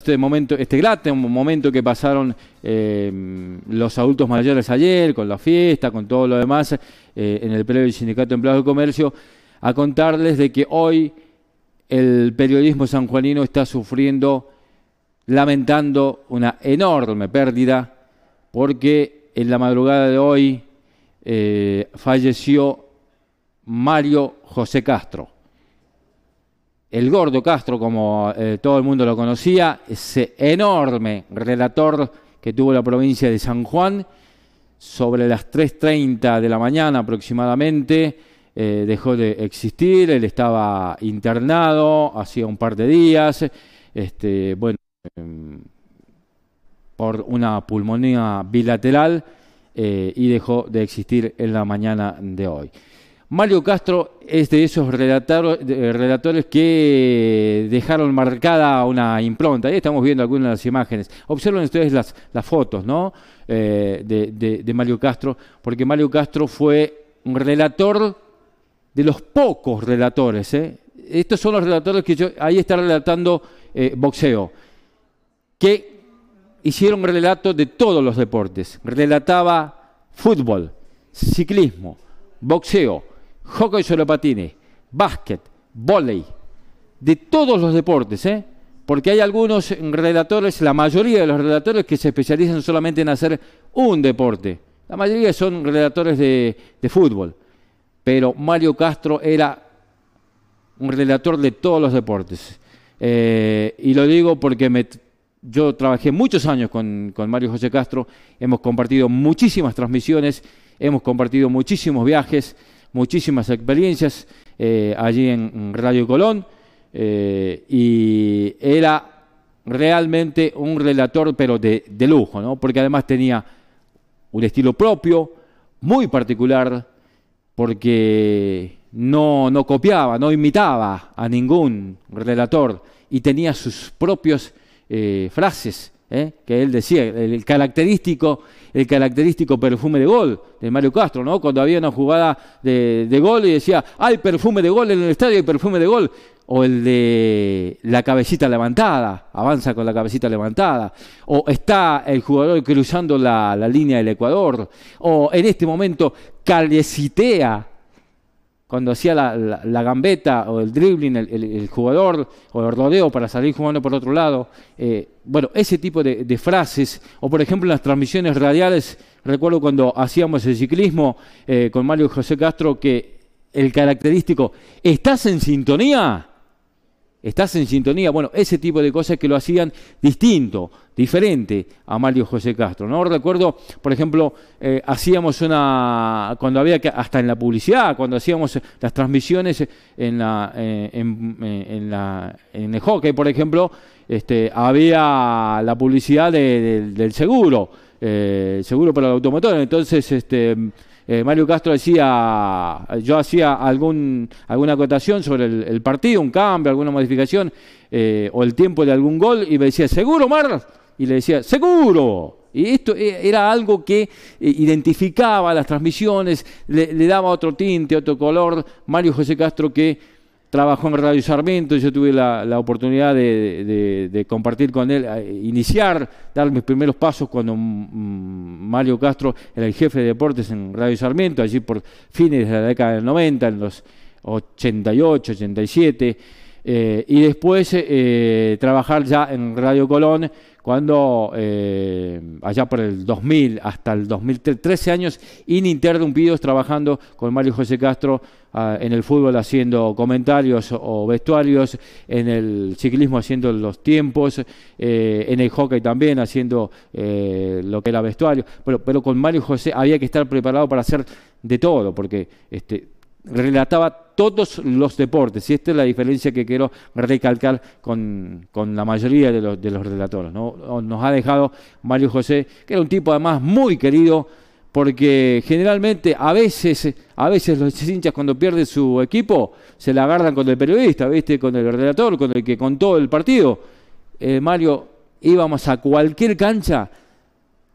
este momento, este grato momento que pasaron eh, los adultos mayores ayer, con la fiesta, con todo lo demás, eh, en el previo del Sindicato de Empleados de Comercio, a contarles de que hoy el periodismo sanjuanino está sufriendo, lamentando una enorme pérdida, porque en la madrugada de hoy eh, falleció Mario José Castro el gordo Castro, como eh, todo el mundo lo conocía, ese enorme relator que tuvo la provincia de San Juan, sobre las 3.30 de la mañana aproximadamente, eh, dejó de existir, él estaba internado hacía un par de días, este, bueno, em, por una pulmonía bilateral eh, y dejó de existir en la mañana de hoy. Mario Castro es de esos eh, relatores que dejaron marcada una impronta. Ahí estamos viendo algunas de las imágenes. Observen ustedes las, fotos eh, de, de, Mario Castro, porque Mario Castro fue un relator de los pocos relatores. ¿eh? Estos son los relatores que yo, ahí está relatando boxeo, que hicieron relato de todos los deportes. Relataba fútbol, ciclismo, boxeo, hockey sobre patines, básquet, vóley, de todos los deportes, ¿eh? porque hay algunos relatores, la mayoría de los relatores que se especializan solamente en hacer un deporte. La mayoría son relatores de, fútbol, pero Mario Castro era un relator de todos los deportes. Eh, y lo digo porque me, yo trabajé muchos años con, con Mario José Castro, hemos compartido muchísimas transmisiones, hemos compartido muchísimos viajes muchísimas experiencias eh, allí en Radio Colón eh, y era realmente un relator pero de, lujo, ¿no? porque además tenía un estilo propio, muy particular, porque no, no copiaba, no imitaba a ningún relator y tenía sus propias eh, frases ¿eh? que él decía, el característico, el característico perfume de gol de Mario Castro, ¿no? Cuando había una jugada de, de gol y decía, hay perfume de gol en el estadio, hay perfume de gol. O el de la cabecita levantada, avanza con la cabecita levantada. O está el jugador cruzando la, la línea del Ecuador. O en este momento calecitea cuando hacía la, gambeta o el dribbling, el, jugador o el rodeo para salir jugando por otro lado. Eh, bueno, ese tipo de, frases, o por ejemplo en las transmisiones radiales, recuerdo cuando hacíamos el ciclismo eh, con Mario José Castro, que el característico, ¿estás en sintonía? estás en sintonía. Bueno, ese tipo de cosas que lo hacían distinto, diferente a Mario José Castro. No recuerdo, por ejemplo, eh, hacíamos una, cuando había que, hasta en la publicidad, cuando hacíamos las transmisiones en, la, eh, eh, en, la, en el hockey, por ejemplo, este, había la publicidad del seguro, eh, seguro para el automotor. Entonces, este eh, Mario Castro decía, yo hacía alguna acotación sobre el, partido, un cambio, alguna modificación, eh, o el tiempo de algún gol, y me decía, ¿seguro, Mar? Y le decía, ¡seguro! Y esto e, era algo que eh, identificaba las transmisiones, le daba otro tinte, otro color. Mario José Castro que trabajó en Radio Sarmiento, yo tuve la, oportunidad de, de, compartir con él, iniciar, dar mis primeros pasos cuando Mario Castro era el jefe de deportes en Radio Sarmiento, allí por fines de la década del 90, en los 88, 87. Eh, y después eh, eh, trabajar ya en Radio Colón cuando allá por el 2000 hasta el 2013 años ininterrumpidos trabajando con Mario José Castro ah, en el fútbol haciendo comentarios o vestuarios, en el ciclismo haciendo los tiempos, en el hockey también haciendo lo que era vestuario, pero, pero con Mario José había que estar preparado para hacer de todo, porque este, relataba todos los deportes, y esta es la diferencia que quiero recalcar con, con la mayoría de los, de los relatores. ¿no? Nos ha dejado Mario José, que era un tipo además muy querido, porque generalmente a veces, a veces los hinchas cuando pierden su equipo se la agarran con el periodista, ¿viste? con el relator, con el que contó el partido. Eh, Mario, íbamos a cualquier cancha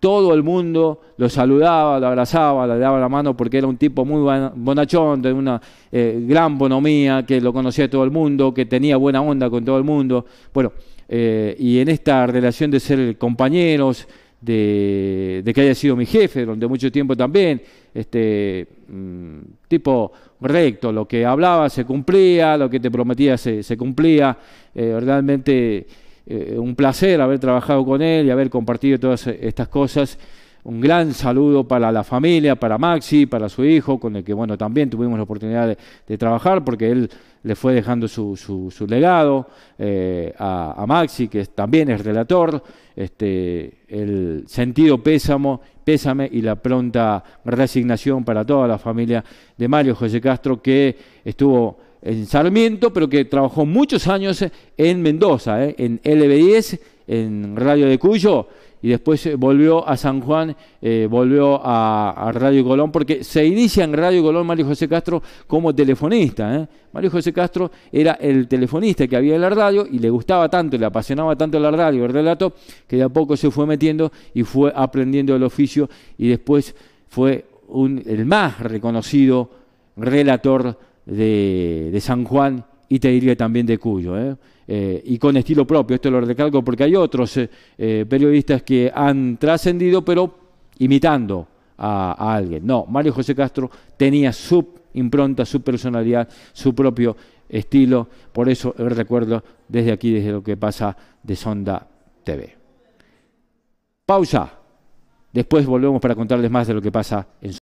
todo el mundo lo saludaba, lo abrazaba, le daba la mano porque era un tipo muy bonachón, de una eh, gran bonomía, que lo conocía todo el mundo, que tenía buena onda con todo el mundo. Bueno, eh, y en esta relación de ser compañeros, de, que haya sido mi jefe durante mucho tiempo también, este mm, tipo recto, lo que hablaba se cumplía, lo que te prometía se, cumplía, eh, realmente eh, un placer haber trabajado con él y haber compartido todas eh, estas cosas. Un gran saludo para la familia, para Maxi, para su hijo, con el que bueno también tuvimos la oportunidad de, trabajar, porque él le fue dejando su, legado eh, a, a, Maxi, que también es relator, este, el sentido pésamo, pésame y la pronta resignación para toda la familia de Mario José Castro, que estuvo en Sarmiento, pero que trabajó muchos años en Mendoza, eh, en LB10, en Radio de Cuyo, y después eh, volvió a San Juan, eh, volvió a, Radio Colón, porque se inicia en Radio Colón Mario José Castro como telefonista. Mario José Castro era el telefonista que había en la radio y le gustaba tanto, le apasionaba tanto la radio, el relato, que de a poco se fue metiendo y fue aprendiendo el oficio y después fue el más reconocido relator de, San Juan y te diría también de Cuyo, ¿eh? Eh, y con estilo propio, esto lo recalco porque hay otros eh, periodistas que han trascendido, pero imitando a, alguien. No, Mario José Castro tenía su impronta, su personalidad, su propio estilo, por eso recuerdo desde aquí, desde lo que pasa de Sonda TV. Pausa, después volvemos para contarles más de lo que pasa en